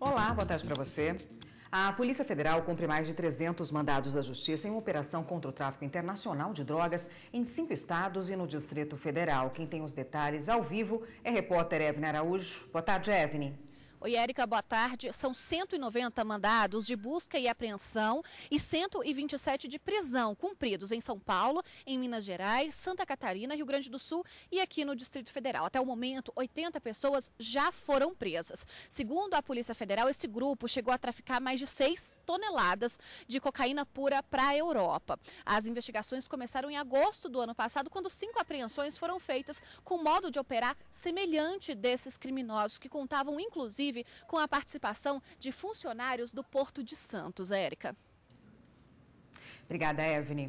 Olá, boa tarde para você. A Polícia Federal cumpre mais de 300 mandados da Justiça em uma operação contra o tráfico internacional de drogas em cinco estados e no Distrito Federal. Quem tem os detalhes ao vivo é repórter Evne Araújo. Boa tarde, Evne. Oi, Érica, boa tarde. São 190 mandados de busca e apreensão e 127 de prisão cumpridos em São Paulo, em Minas Gerais, Santa Catarina, Rio Grande do Sul e aqui no Distrito Federal. Até o momento, 80 pessoas já foram presas. Segundo a Polícia Federal, esse grupo chegou a traficar mais de 6 toneladas de cocaína pura para a Europa. As investigações começaram em agosto do ano passado, quando cinco apreensões foram feitas com modo de operar semelhante desses criminosos, que contavam inclusive com a participação de funcionários do Porto de Santos. Érica. Obrigada, Evelyn.